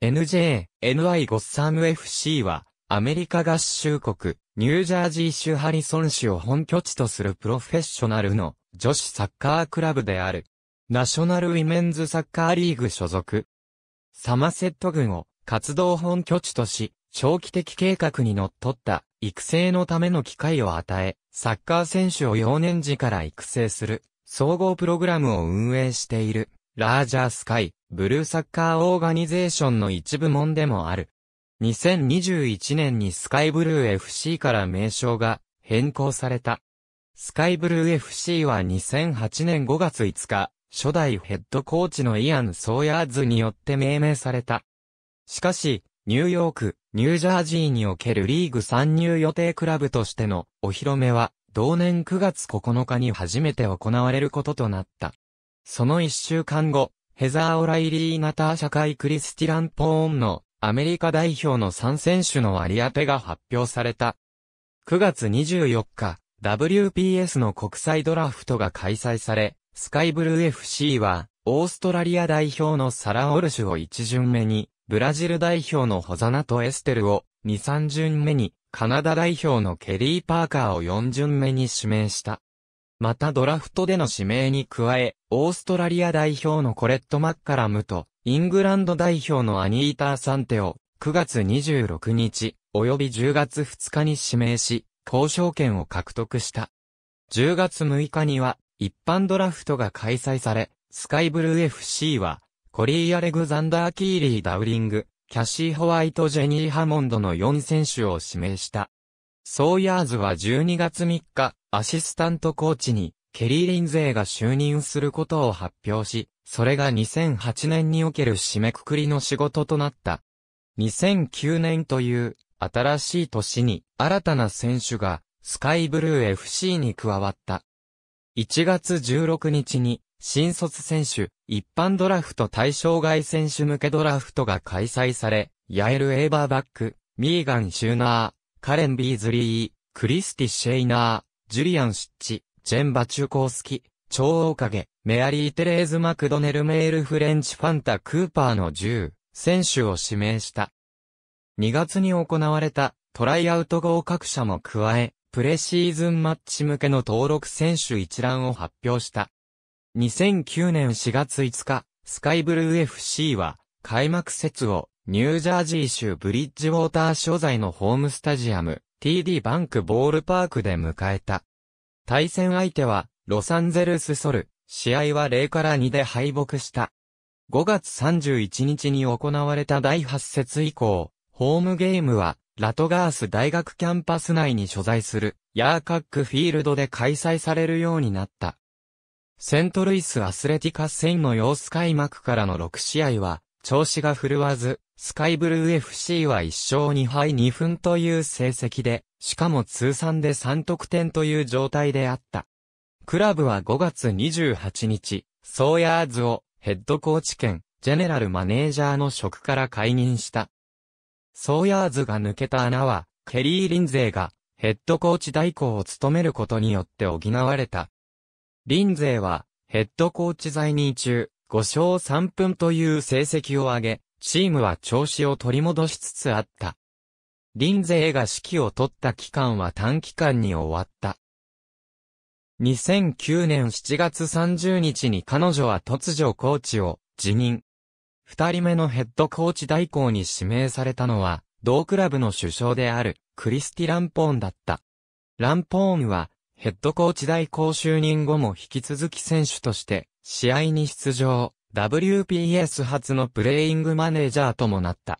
NJ、NY ゴッサム FC は、アメリカ合衆国、ニュージャージー州ハリソン市を本拠地とするプロフェッショナルの女子サッカークラブである。ナショナルウィメンズサッカーリーグ所属。サマセット軍を活動本拠地とし、長期的計画に則った育成のための機会を与え、サッカー選手を幼年時から育成する総合プログラムを運営しているラージャースカイブルーサッカーオーガニゼーションの一部門でもある。2021年にスカイブルー FC から名称が変更された。スカイブルー FC は2008年5月5日、初代ヘッドコーチのイアン・ソーヤーズによって命名された。しかし、ニューヨーク、ニュージャージーにおけるリーグ参入予定クラブとしてのお披露目は、同年9月9日に初めて行われることとなった。その1週間後、ヘザー・オライリー・ナター社会クリスティラン・ポーンのアメリカ代表の3選手の割り当てが発表された。9月24日、WPS の国際ドラフトが開催され、スカイブルー FC は、オーストラリア代表のサラ・オルシュを1巡目に、ブラジル代表のホザナとエステルを2、3巡目に、カナダ代表のケリー・パーカーを4巡目に指名した。またドラフトでの指名に加え、オーストラリア代表のコレット・マッカラムと、イングランド代表のアニーター・サンテを、9月26日、及び10月2日に指名し、交渉権を獲得した。10月6日には、一般ドラフトが開催され、スカイブルー FC は、コリー・アレグザンダー・キーリー・ダウリング、キャシー・ホワイト・ジェニー・ハモンドの4選手を指名した。ソーヤーズは12月3日、アシスタントコーチに、ケリー・リンゼーが就任することを発表し、それが2008年における締めくくりの仕事となった。2009年という新しい年に新たな選手がスカイブルー FC に加わった。1月16日に新卒選手、一般ドラフト対象外選手向けドラフトが開催され、ヤエル・エーバーバック、ミーガン・シューナー、カレン・ビーズリー、クリスティ・シェイナー、ジュリアン・シッチ、ジェンバ中高好き、超大影、メアリー・テレーズ・マクドネル・メール・フレンチ・ファンタ・クーパーの10選手を指名した。2月に行われたトライアウト合格者も加え、プレシーズンマッチ向けの登録選手一覧を発表した。2009年4月5日、スカイブルー FC は、開幕節を、ニュージャージー州ブリッジウォーター所在のホームスタジアム、TD バンクボールパークで迎えた。対戦相手は、ロサンゼルスソル、試合は0から2で敗北した。5月31日に行われた第8節以降、ホームゲームは、ラトガース大学キャンパス内に所在する、ヤーカックフィールドで開催されるようになった。セントルイスアスレティカ戦の様子開幕からの6試合は、調子が振るわず、スカイブルー FC は1勝2敗2分という成績で、しかも通算で3得点という状態であった。クラブは5月28日、ソーヤーズをヘッドコーチ兼ジェネラルマネージャーの職から解任した。ソーヤーズが抜けた穴は、ケリー・リンゼーがヘッドコーチ代行を務めることによって補われた。リンゼーはヘッドコーチ在任中、5勝3分という成績を上げ、チームは調子を取り戻しつつあった。リンゼイが指揮を取った期間は短期間に終わった。2009年7月30日に彼女は突如コーチを辞任。二人目のヘッドコーチ代行に指名されたのは、同クラブの首相であるクリスティ・ランポーンだった。ランポーンは、ヘッドコーチ代行就任後も引き続き選手として、試合に出場、WPS 初のプレイングマネージャーともなった。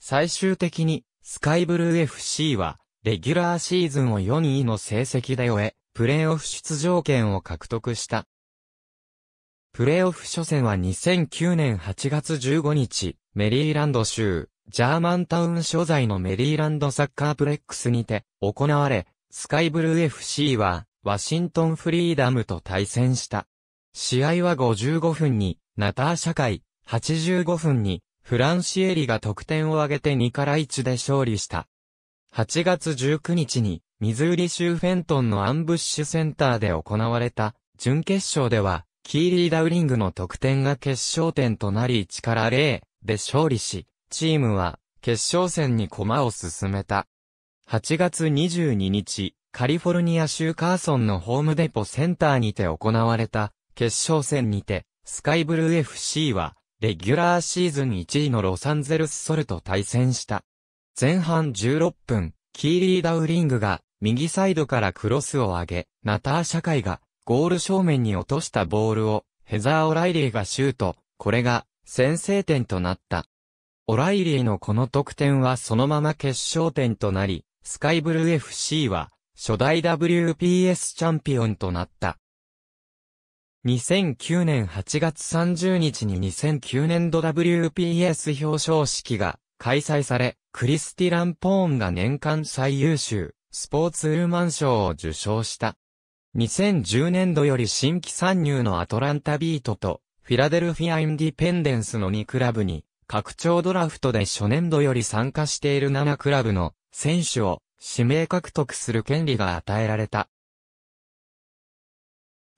最終的に、スカイブルー FC は、レギュラーシーズンを4位の成績で終え、プレーオフ出場権を獲得した。プレーオフ初戦は2009年8月15日、メリーランド州、ジャーマンタウン所在のメリーランドサッカープレックスにて行われ、スカイブルー FC はワシントンフリーダムと対戦した。試合は55分にナターシャ会、85分にフランシエリが得点を挙げて2から1で勝利した。8月19日に、ミズーリ州フェントンのアンブッシュセンターで行われた、準決勝では、キーリー・ダウリングの得点が決勝点となり1から0で勝利し、チームは決勝戦に駒を進めた。8月22日、カリフォルニア州カーソンのホームデポセンターにて行われた決勝戦にて、スカイブルー FC はレギュラーシーズン1位のロサンゼルスソルと対戦した。前半16分、キーリー・ダウリングが右サイドからクロスを上げ、ナター・シャがゴール正面に落としたボールをヘザー・オライリーがシュート、これが先制点となった。オライリーのこの得点はそのまま決勝点となり、スカイブルー FC は初代 WPS チャンピオンとなった。2009年8月30日に2009年度 WPS 表彰式が開催され、クリスティラン・ポーンが年間最優秀スポーツウーマン賞を受賞した。2010年度より新規参入のアトランタビートとフィラデルフィア・インディペンデンスの2クラブに拡張ドラフトで初年度より参加している7クラブの選手を指名獲得する権利が与えられた。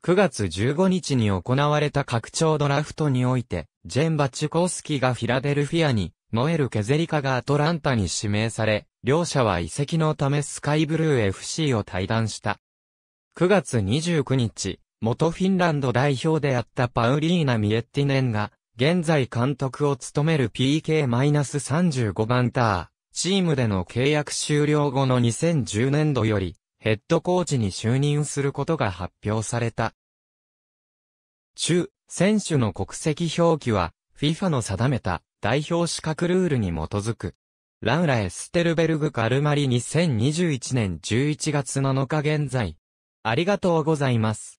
9月15日に行われた拡張ドラフトにおいて、ジェンバ・チュコースキがフィラデルフィアに、ノエル・ケゼリカがアトランタに指名され、両者は移籍のためスカイブルー FC を退団した。9月29日、元フィンランド代表であったパウリーナ・ミエッティネンが、現在監督を務める PK-35 番ター、チームでの契約終了後の2010年度より、ヘッドコーチに就任することが発表された。中、選手の国籍表記は、FIFA の定めた代表資格ルールに基づく。ラウラエ・ステルベルグ・カルマリ2021年11月7日現在。ありがとうございます。